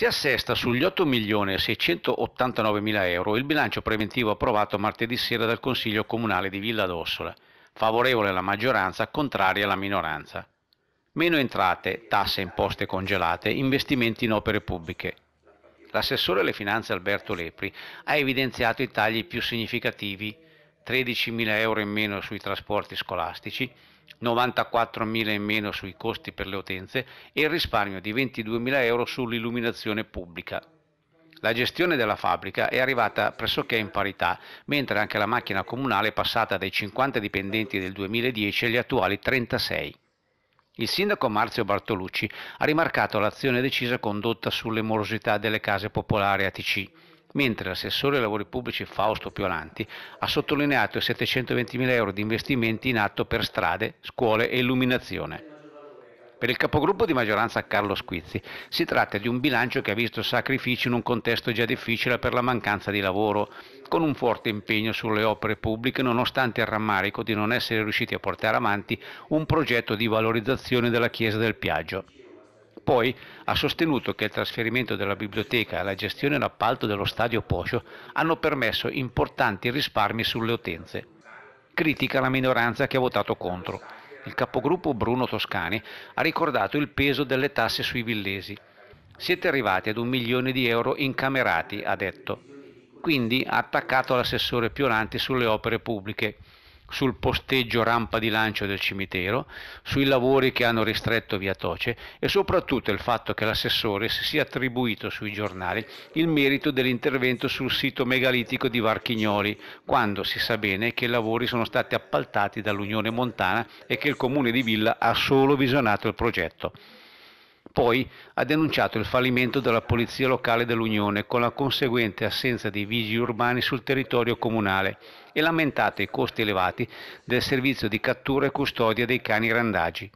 Si assesta sugli 8.689.000 euro il bilancio preventivo approvato martedì sera dal Consiglio Comunale di Villa d'Ossola, favorevole alla maggioranza, contraria alla minoranza. Meno entrate, tasse e imposte congelate, investimenti in opere pubbliche. L'assessore alle finanze Alberto Lepri ha evidenziato i tagli più significativi 13.000 euro in meno sui trasporti scolastici, 94.000 in meno sui costi per le utenze e il risparmio di 22.000 euro sull'illuminazione pubblica. La gestione della fabbrica è arrivata pressoché in parità, mentre anche la macchina comunale è passata dai 50 dipendenti del 2010 agli attuali 36. Il sindaco Marzio Bartolucci ha rimarcato l'azione decisa condotta sulle morosità delle case popolari ATC mentre l'assessore ai lavori pubblici Fausto Piolanti ha sottolineato i 720.000 euro di investimenti in atto per strade, scuole e illuminazione. Per il capogruppo di maggioranza Carlo Squizzi si tratta di un bilancio che ha visto sacrifici in un contesto già difficile per la mancanza di lavoro, con un forte impegno sulle opere pubbliche nonostante il rammarico di non essere riusciti a portare avanti un progetto di valorizzazione della chiesa del Piaggio. Poi ha sostenuto che il trasferimento della biblioteca e la gestione in appalto dello stadio Poscio hanno permesso importanti risparmi sulle utenze. Critica la minoranza che ha votato contro. Il capogruppo Bruno Toscani ha ricordato il peso delle tasse sui villesi. Siete arrivati ad un milione di euro incamerati, ha detto. Quindi ha attaccato l'assessore Pionanti sulle opere pubbliche sul posteggio rampa di lancio del cimitero, sui lavori che hanno ristretto via Toce e soprattutto il fatto che l'assessore si sia attribuito sui giornali il merito dell'intervento sul sito megalitico di Varchignoli, quando si sa bene che i lavori sono stati appaltati dall'Unione Montana e che il comune di Villa ha solo visionato il progetto. Poi ha denunciato il fallimento della polizia locale dell'Unione con la conseguente assenza di vigili urbani sul territorio comunale e lamentato i costi elevati del servizio di cattura e custodia dei cani randagi.